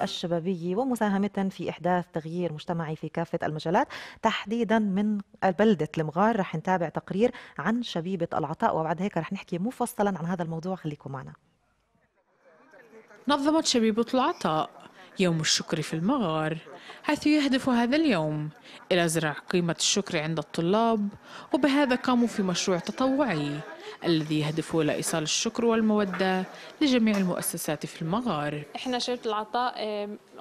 الفئة الشبابية ومساهمة في إحداث تغيير مجتمعي في كافة المجالات تحديدا من بلدة المغار رح نتابع تقرير عن شبيبة العطاء وبعد هيك رح نحكي مفصلا عن هذا الموضوع خليكم معنا نظمت شبيبة العطاء يوم الشكر في المغار حيث يهدف هذا اليوم إلى زرع قيمة الشكر عند الطلاب وبهذا قاموا في مشروع تطوعي الذي يهدف إلى إيصال الشكر والمودة لجميع المؤسسات في المغار إحنا شركة العطاء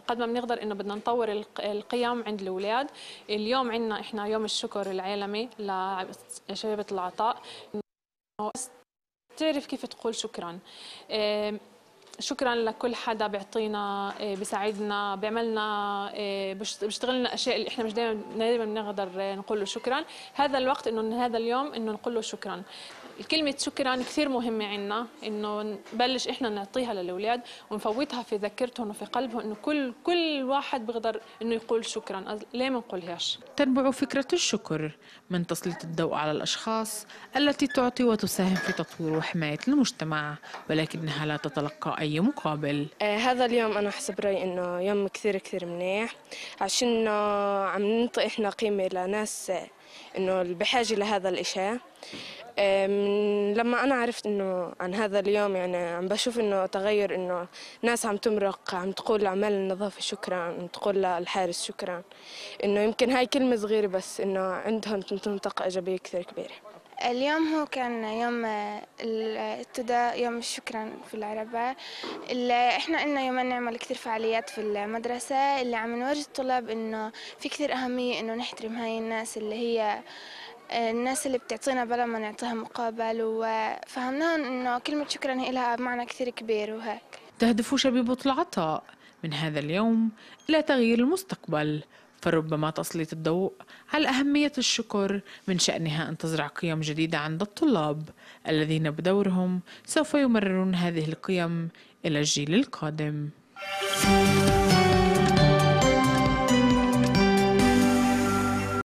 قد ما بنقدر إنه بدنا نطور القيم عند الأولاد اليوم عندنا إحنا يوم الشكر العالمي لشبيبة العطاء تعرف كيف تقول شكرا شكرا لكل حدا بيعطينا آه، بيساعدنا بيعملنا آه، بيشتغل لنا اشياء اللي احنا مش دائما دائما بنقدر آه، نقول له شكرا هذا الوقت انه هذا اليوم انه نقول له شكرا كلمة شكرا كثير مهمة عنا انه نبلش احنا نعطيها للاولاد ونفوتها في ذاكرتهم وفي قلبهم انه كل كل واحد بيقدر انه يقول شكرا، ليه ما نقولهاش؟ تنبع فكرة الشكر من تسليط الضوء على الاشخاص التي تعطي وتساهم في تطوير وحماية المجتمع ولكنها لا تتلقى اي أي مقابل آه، هذا اليوم أنا حسب رأيي أنه يوم كثير كثير منيح عشان عم ننطي إحنا قيمة لناس أنه بحاجة لهذا الإشي لما أنا عرفت أنه عن هذا اليوم يعني عم بشوف أنه تغير أنه ناس عم تمرق عم تقول لعمال النظافة شكرا عم تقول للحارس شكرا أنه يمكن هاي كلمة صغيرة بس أنه عندهم تنطق إيجابية كثير كبيرة اليوم هو كان يوم آه، التدى يوم الشكر في العربة اللي احنا قلنا يوم نعمل كثير فعاليات في المدرسة اللي عم نورج الطلاب انه في كثير اهمية انه نحترم هاي الناس اللي هي آه، الناس اللي بتعطينا بلا ما نعطيها مقابل وفهمناهم انه كلمة شكرا هي لها معنى كثير كبير وهيك تهدف شبيبة العطاء من هذا اليوم إلى تغيير المستقبل فربما تسليط الضوء على أهمية الشكر من شأنها أن تزرع قيم جديدة عند الطلاب الذين بدورهم سوف يمررون هذه القيم إلى الجيل القادم. thank you